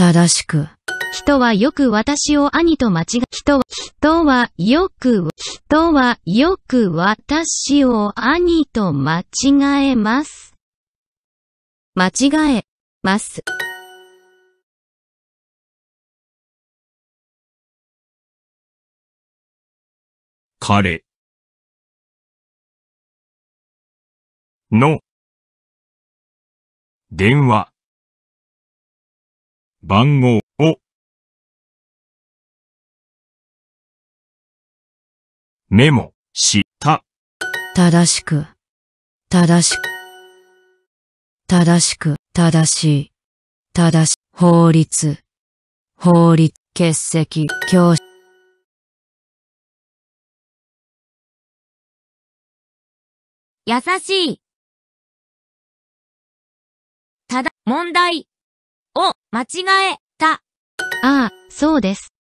正しく。人はよく私を兄と間違え、人は、人はよく、人はよく私を兄と間違えます。間違え、ます。彼の電話番号をメモした正しく正しく正しく正しい正し法律法律欠席教師優しい。ただ、問題。を間違えた。ああ、そうです。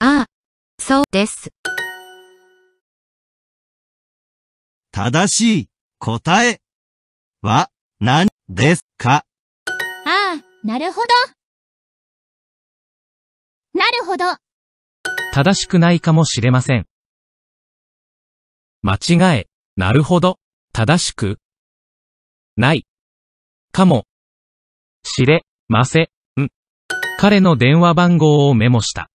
ああ、そうです。正しい答えは何ですかああ、なるほど。なるほど。正しくないかもしれません。間違え、なるほど、正しく、ない、かも、しれ、ませ、彼の電話番号をメモした。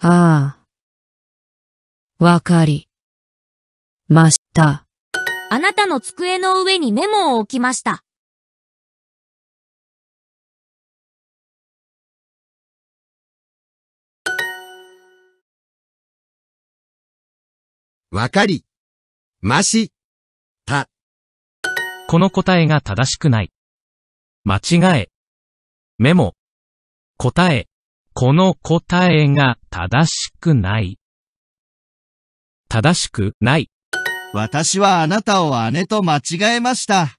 ああ。わかり。ました。あなたの机の上にメモを置きました。わかり。まし。この答えが正しくない。間違え。メモ。答え。この答えが正しくない。正しくない。私はあなたを姉と間違えました。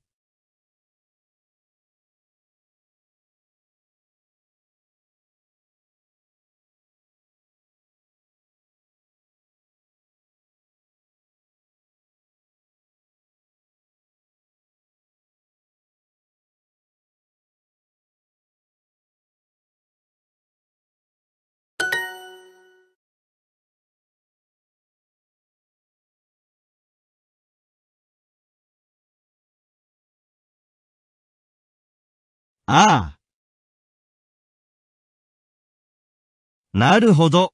ああ。なるほど。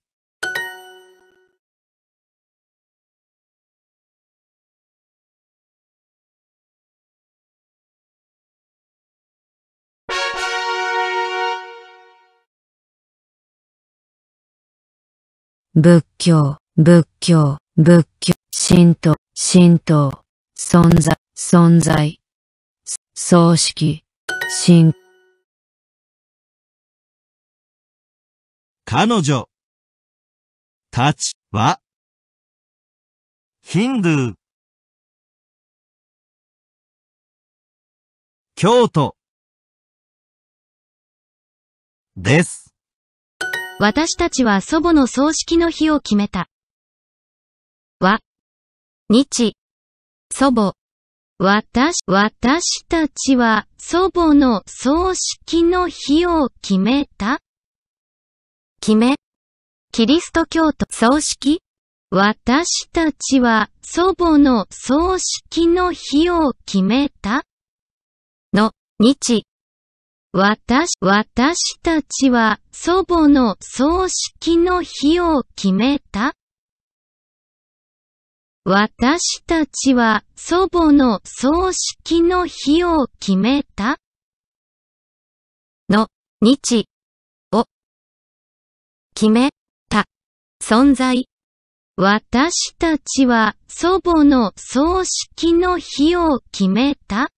仏教、仏教、仏教、神道、神道、存在、存在、葬式、新彼女たちはヒンドゥー京都です。私たちは祖母の葬式の日を決めた。は日、祖母。私、私たちは祖母の葬式の日を決めた決め。キリスト教徒葬式私たちは祖母の葬式の日を決めたの日。私、私たちは祖母の葬式の日を決めた私たちは祖母の葬式の日を決めたの日を決めた存在。私たちは祖母の葬式の日を決めた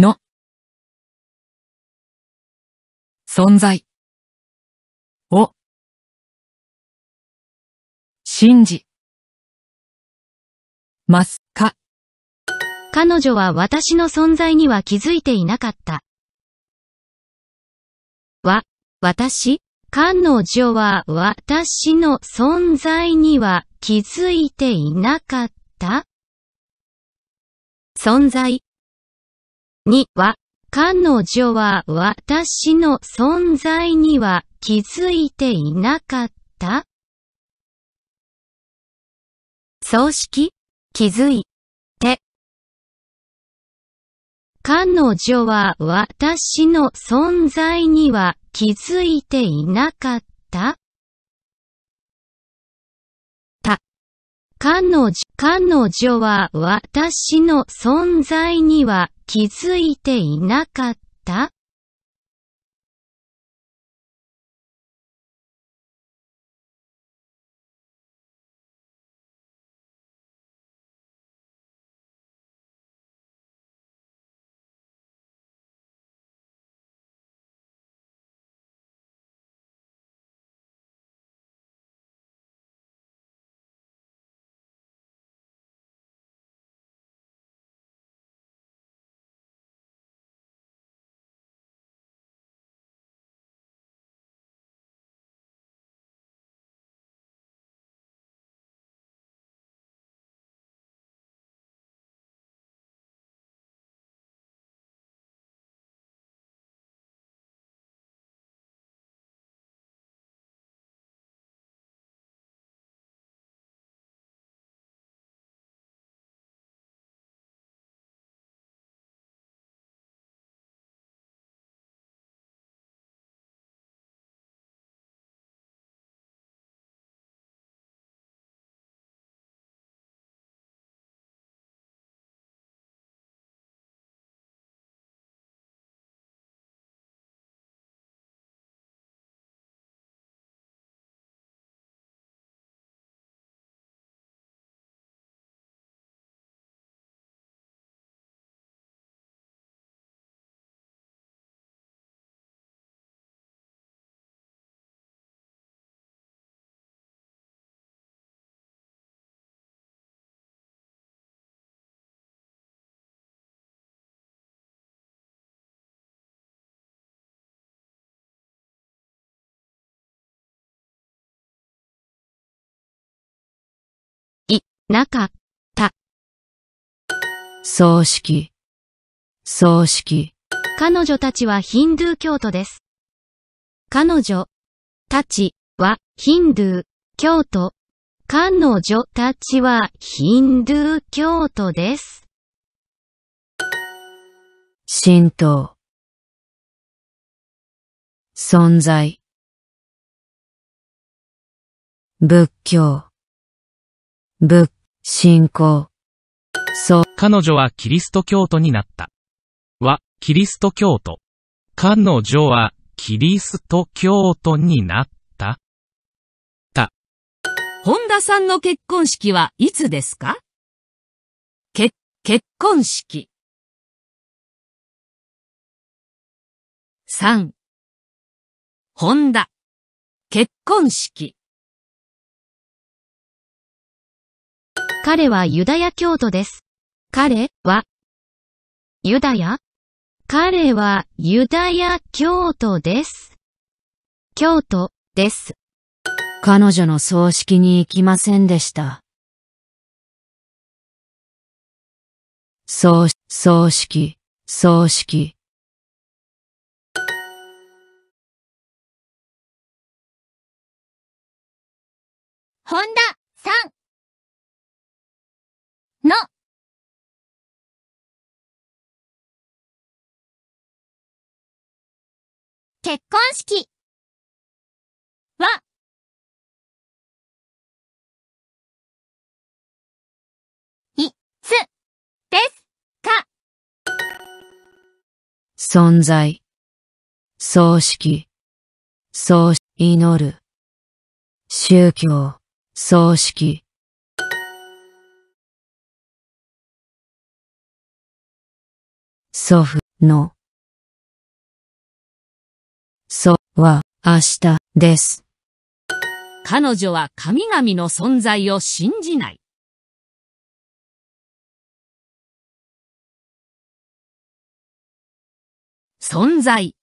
の存在を信じますか彼女は私の存在には気づいていなかった。わ、私、彼女は私の存在には気づいていなかった。存在には、彼女は私の存在には気づいていなかった葬式気づいて。彼女は私の存在には気づいていなかった彼女、彼女は私の存在には気づいていなかったなかった。葬式、葬式。彼女たちはヒンドゥー教徒です。彼女たちはヒンドゥー教徒。彼女たちはヒンドゥー教徒です。神道存在仏教仏信仰。そう。彼女はキリスト教徒になった。は、キリスト教徒。彼女は、キリスト教徒になった。た。本田さんの結婚式はいつですかけ、結婚式。3。本田。結婚式。彼はユダヤ教徒です。彼は、ユダヤ彼はユダヤ教徒です。教徒です。彼女の葬式に行きませんでした。葬、葬式、葬式。ホンダの結婚式はいつ」ですか存在、葬式、葬式、祈る、宗教、葬式、祖父の、祖は明日です。彼女は神々の存在を信じない。存在。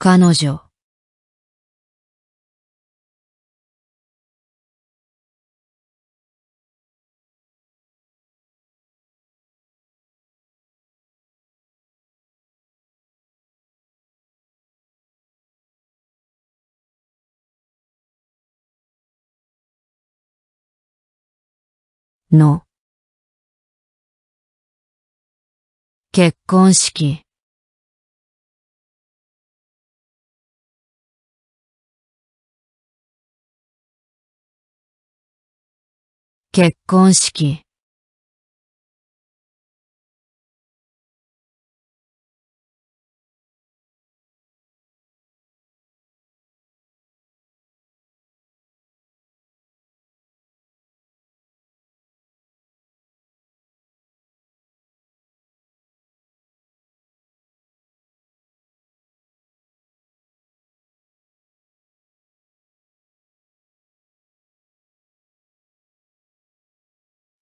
彼女。の結婚式結婚式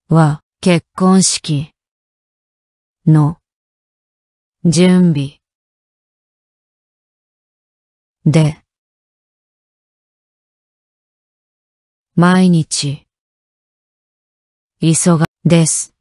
は結婚式の準備で毎日忙です。